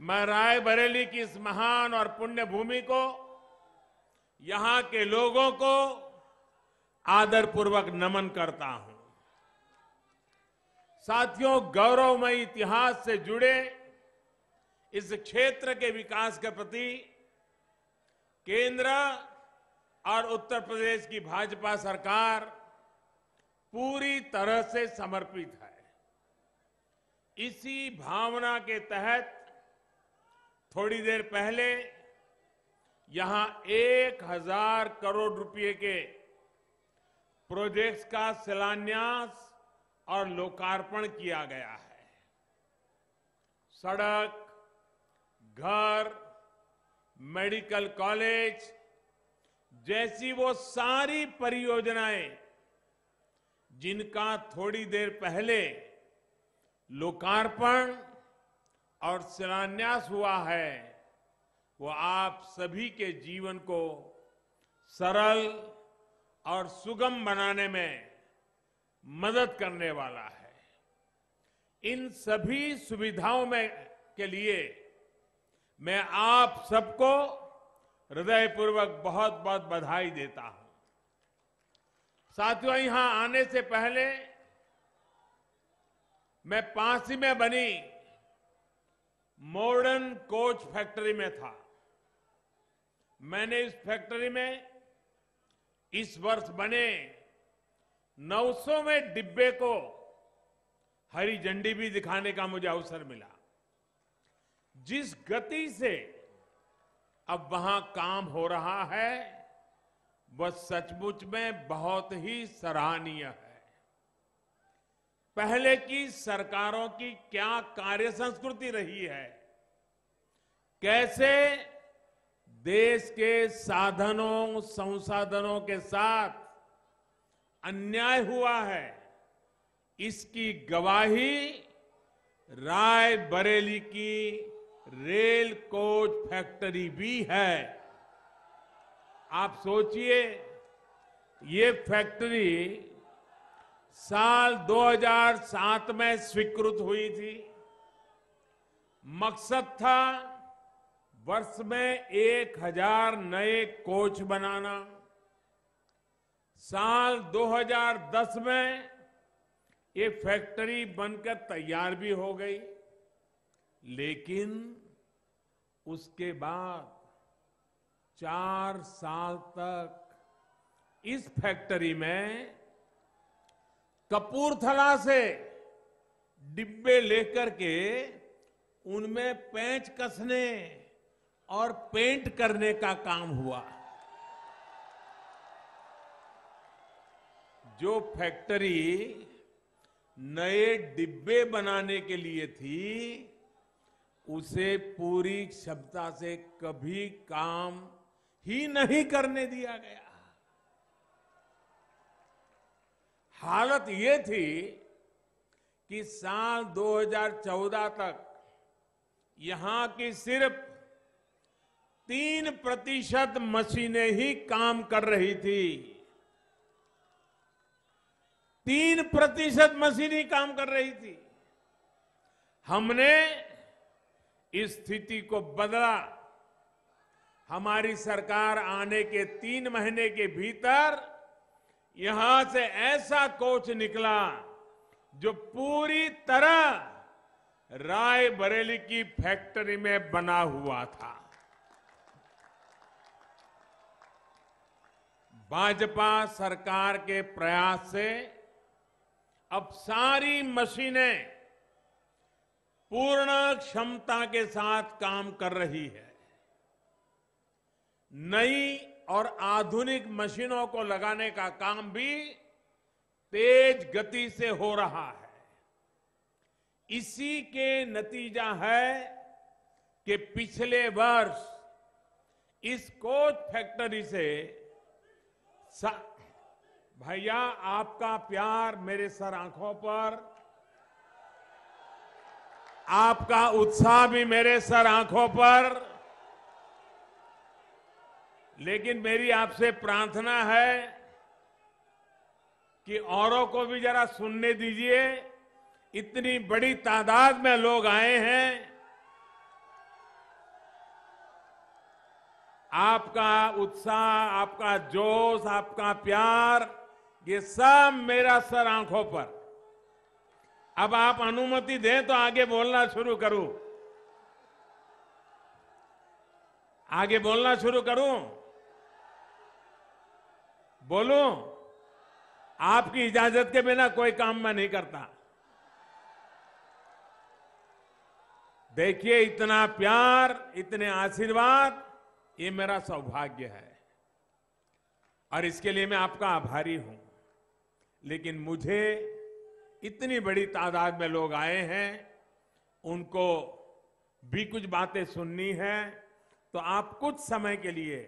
मैं रायबरेली की इस महान और पुण्य भूमि को यहां के लोगों को आदरपूर्वक नमन करता हूं साथियों गौरवमयी इतिहास से जुड़े इस क्षेत्र के विकास के प्रति केंद्र और उत्तर प्रदेश की भाजपा सरकार पूरी तरह से समर्पित है इसी भावना के तहत थोड़ी देर पहले यहां एक हजार करोड़ रुपए के प्रोजेक्ट्स का शिलान्यास और लोकार्पण किया गया है सड़क घर मेडिकल कॉलेज जैसी वो सारी परियोजनाएं जिनका थोड़ी देर पहले लोकार्पण और शिलान्यास हुआ है वो आप सभी के जीवन को सरल और सुगम बनाने में मदद करने वाला है इन सभी सुविधाओं में के लिए मैं आप सबको हृदयपूर्वक बहुत बहुत बधाई देता हूं साथियों यहां आने से पहले मैं पांसी में बनी मॉडर्न कोच फैक्ट्री में था मैंने इस फैक्ट्री में इस वर्ष बने 900वें डिब्बे को हरी झंडी भी दिखाने का मुझे अवसर मिला जिस गति से अब वहां काम हो रहा है वह सचमुच में बहुत ही सराहनीय है पहले की सरकारों की क्या कार्य संस्कृति रही है कैसे देश के साधनों संसाधनों के साथ अन्याय हुआ है इसकी गवाही राय बरेली की रेल कोच फैक्ट्री भी है आप सोचिए ये फैक्ट्री साल 2007 में स्वीकृत हुई थी मकसद था वर्ष में एक हजार नए कोच बनाना साल 2010 में ये फैक्ट्री बनकर तैयार भी हो गई लेकिन उसके बाद चार साल तक इस फैक्ट्री में कपूरथला से डिब्बे लेकर के उनमें पैंच कसने और पेंट करने का काम हुआ जो फैक्ट्री नए डिब्बे बनाने के लिए थी उसे पूरी क्षमता से कभी काम ही नहीं करने दिया गया हालत ये थी कि साल 2014 तक यहां की सिर्फ तीन प्रतिशत मशीनें ही काम कर रही थी तीन प्रतिशत मशीन ही काम कर रही थी हमने इस स्थिति को बदला हमारी सरकार आने के तीन महीने के भीतर यहां से ऐसा कोच निकला जो पूरी तरह राय बरेली की फैक्ट्री में बना हुआ था भाजपा सरकार के प्रयास से अब सारी मशीनें पूर्ण क्षमता के साथ काम कर रही है नई और आधुनिक मशीनों को लगाने का काम भी तेज गति से हो रहा है इसी के नतीजा है कि पिछले वर्ष इस कोच फैक्ट्री से भैया आपका प्यार मेरे सर आंखों पर आपका उत्साह भी मेरे सर आंखों पर लेकिन मेरी आपसे प्रार्थना है कि औरों को भी जरा सुनने दीजिए इतनी बड़ी तादाद में लोग आए हैं आपका उत्साह आपका जोश आपका प्यार ये सब मेरा सर आंखों पर अब आप अनुमति दें तो आगे बोलना शुरू करूं आगे बोलना शुरू करूं बोलो आपकी इजाजत के बिना कोई काम मैं नहीं करता देखिए इतना प्यार इतने आशीर्वाद ये मेरा सौभाग्य है और इसके लिए मैं आपका आभारी हूं लेकिन मुझे इतनी बड़ी तादाद में लोग आए हैं उनको भी कुछ बातें सुननी है तो आप कुछ समय के लिए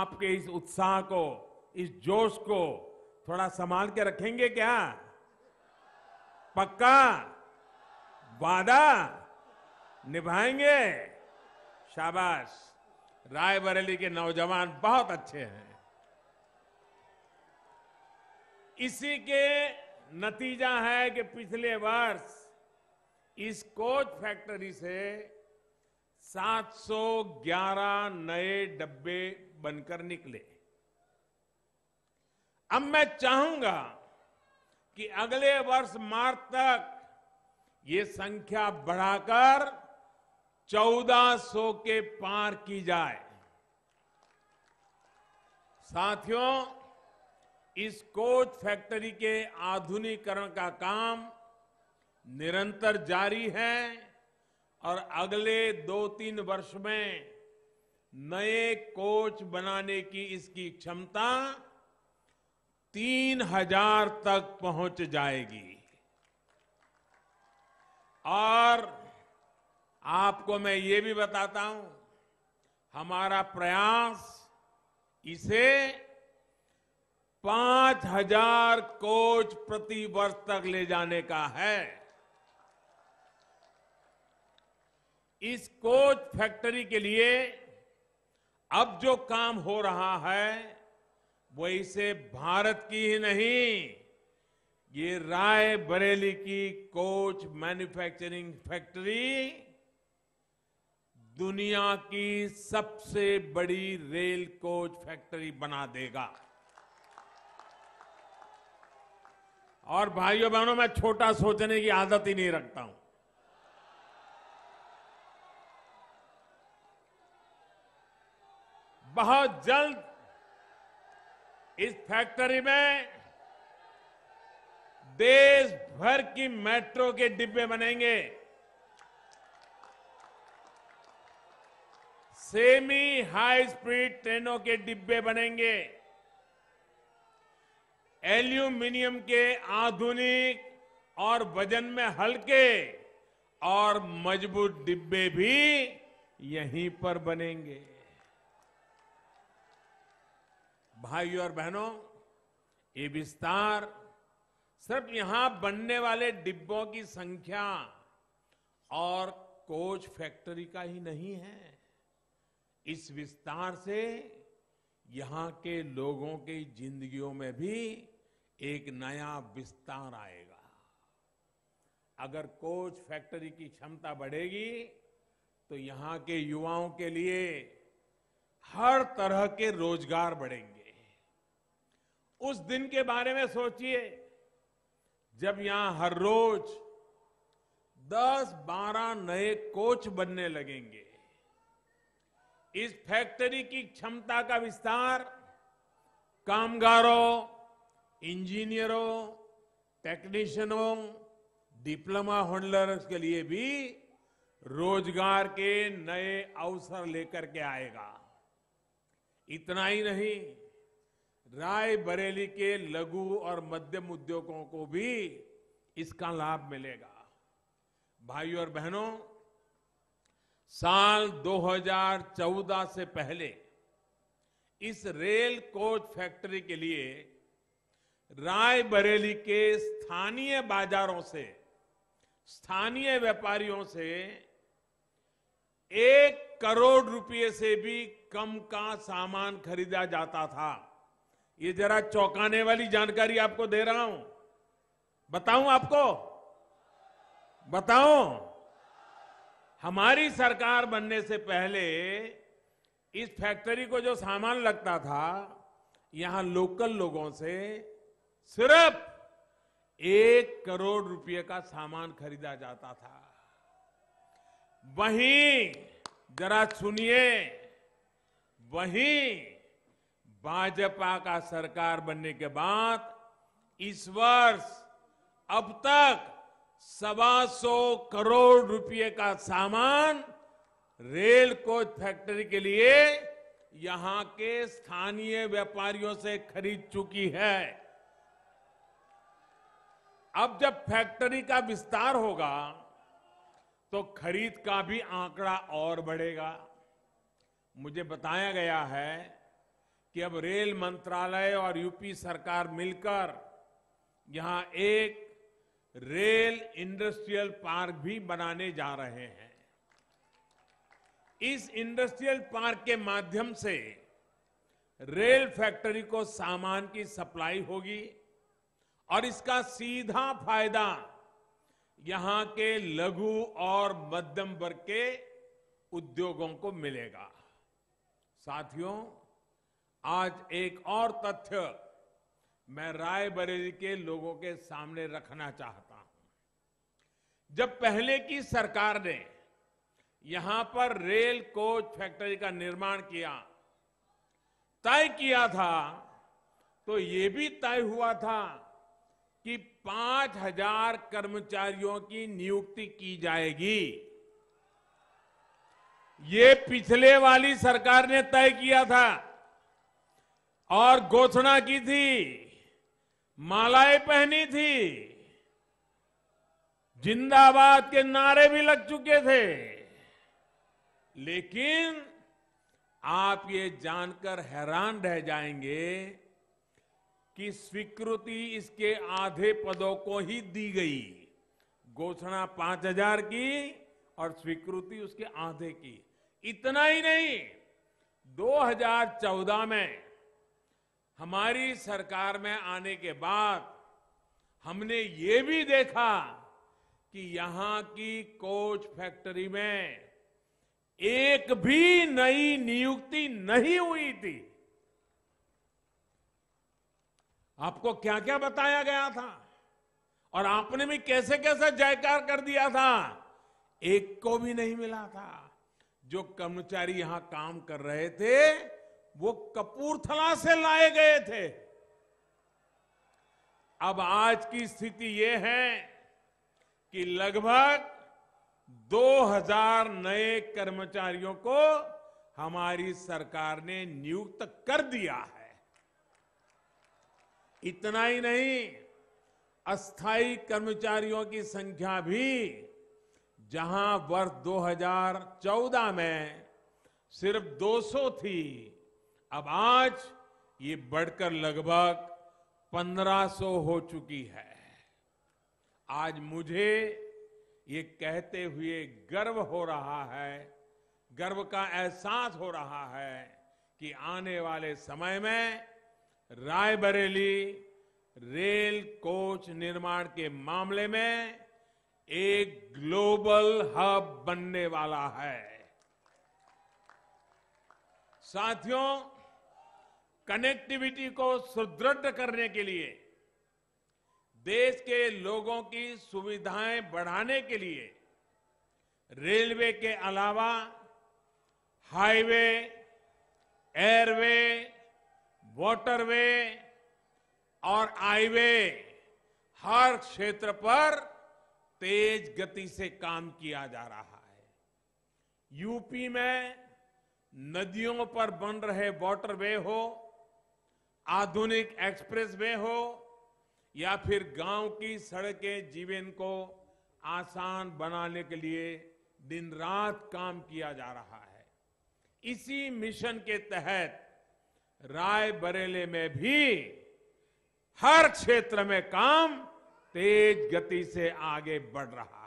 आपके इस उत्साह को इस जोश को थोड़ा संभाल के रखेंगे क्या पक्का वादा निभाएंगे शाबाश रायबरेली के नौजवान बहुत अच्छे हैं इसी के नतीजा है कि पिछले वर्ष इस कोच फैक्ट्री से 711 नए डब्बे बनकर निकले अब मैं चाहूंगा कि अगले वर्ष मार्च तक ये संख्या बढ़ाकर 1400 के पार की जाए साथियों इस कोच फैक्ट्री के आधुनिकरण का काम निरंतर जारी है और अगले दो तीन वर्ष में नए कोच बनाने की इसकी क्षमता तीन हजार तक पहुंच जाएगी और आपको मैं ये भी बताता हूं हमारा प्रयास इसे पांच हजार कोच प्रति वर्ष तक ले जाने का है इस कोच फैक्ट्री के लिए अब जो काम हो रहा है वैसे भारत की ही नहीं ये राय बरेली की कोच मैन्युफैक्चरिंग फैक्ट्री दुनिया की सबसे बड़ी रेल कोच फैक्ट्री बना देगा और भाइयों बहनों मैं छोटा सोचने की आदत ही नहीं रखता हूं बहुत जल्द इस फैक्ट्री में देश भर की मेट्रो के डिब्बे बनेंगे सेमी हाई स्पीड ट्रेनों के डिब्बे बनेंगे एल्यूमिनियम के आधुनिक और वजन में हल्के और मजबूत डिब्बे भी यहीं पर बनेंगे भाइयों और बहनों ये विस्तार सिर्फ यहां बनने वाले डिब्बों की संख्या और कोच फैक्ट्री का ही नहीं है इस विस्तार से यहां के लोगों की जिंदगियों में भी एक नया विस्तार आएगा अगर कोच फैक्ट्री की क्षमता बढ़ेगी तो यहां के युवाओं के लिए हर तरह के रोजगार बढ़ेंगे उस दिन के बारे में सोचिए जब यहां हर रोज 10-12 नए कोच बनने लगेंगे इस फैक्ट्री की क्षमता का विस्तार कामगारों इंजीनियरों टेक्नीशियनों डिप्लोमा होल्डर्स के लिए भी रोजगार के नए अवसर लेकर के आएगा इतना ही नहीं रायबरेली के लघु और मध्यम उद्योगों को भी इसका लाभ मिलेगा भाइयों और बहनों साल 2014 से पहले इस रेल कोच फैक्ट्री के लिए रायबरेली के स्थानीय बाजारों से स्थानीय व्यापारियों से एक करोड़ रुपए से भी कम का सामान खरीदा जाता था ये जरा चौंकाने वाली जानकारी आपको दे रहा हूं बताऊं आपको बताऊं हमारी सरकार बनने से पहले इस फैक्ट्री को जो सामान लगता था यहां लोकल लोगों से सिर्फ एक करोड़ रुपए का सामान खरीदा जाता था वहीं जरा सुनिए वहीं भाजपा का सरकार बनने के बाद इस वर्ष अब तक सवा सौ करोड़ रुपए का सामान रेल कोच फैक्ट्री के लिए यहां के स्थानीय व्यापारियों से खरीद चुकी है अब जब फैक्ट्री का विस्तार होगा तो खरीद का भी आंकड़ा और बढ़ेगा मुझे बताया गया है कि अब रेल मंत्रालय और यूपी सरकार मिलकर यहां एक रेल इंडस्ट्रियल पार्क भी बनाने जा रहे हैं इस इंडस्ट्रियल पार्क के माध्यम से रेल फैक्ट्री को सामान की सप्लाई होगी और इसका सीधा फायदा यहां के लघु और मध्यम वर्ग के उद्योगों को मिलेगा साथियों आज एक और तथ्य मैं रायबरेली के लोगों के सामने रखना चाहता हूं जब पहले की सरकार ने यहां पर रेल कोच फैक्ट्री का निर्माण किया तय किया था तो ये भी तय हुआ था कि 5000 कर्मचारियों की नियुक्ति की जाएगी ये पिछले वाली सरकार ने तय किया था और घोषणा की थी मालाएं पहनी थी जिंदाबाद के नारे भी लग चुके थे लेकिन आप ये जानकर हैरान रह जाएंगे कि स्वीकृति इसके आधे पदों को ही दी गई घोषणा पांच हजार की और स्वीकृति उसके आधे की इतना ही नहीं 2014 में हमारी सरकार में आने के बाद हमने ये भी देखा कि यहां की कोच फैक्ट्री में एक भी नई नियुक्ति नहीं हुई थी आपको क्या क्या बताया गया था और आपने भी कैसे कैसे जयकार कर दिया था एक को भी नहीं मिला था जो कर्मचारी यहां काम कर रहे थे वो कपूरथला से लाए गए थे अब आज की स्थिति ये है कि लगभग 2000 नए कर्मचारियों को हमारी सरकार ने नियुक्त कर दिया है इतना ही नहीं अस्थाई कर्मचारियों की संख्या भी जहां वर्ष 2014 में सिर्फ 200 थी अब आज ये बढ़कर लगभग 1500 हो चुकी है आज मुझे ये कहते हुए गर्व हो रहा है गर्व का एहसास हो रहा है कि आने वाले समय में रायबरेली रेल कोच निर्माण के मामले में एक ग्लोबल हब बनने वाला है साथियों कनेक्टिविटी को सुदृढ़ करने के लिए देश के लोगों की सुविधाएं बढ़ाने के लिए रेलवे के अलावा हाईवे एयरवे वॉटरवे और आईवे हर क्षेत्र पर तेज गति से काम किया जा रहा है यूपी में नदियों पर बन रहे वॉटरवे हो आधुनिक एक्सप्रेस वे हो या फिर गांव की सड़कें जीवन को आसान बनाने के लिए दिन रात काम किया जा रहा है इसी मिशन के तहत राय में भी हर क्षेत्र में काम तेज गति से आगे बढ़ रहा है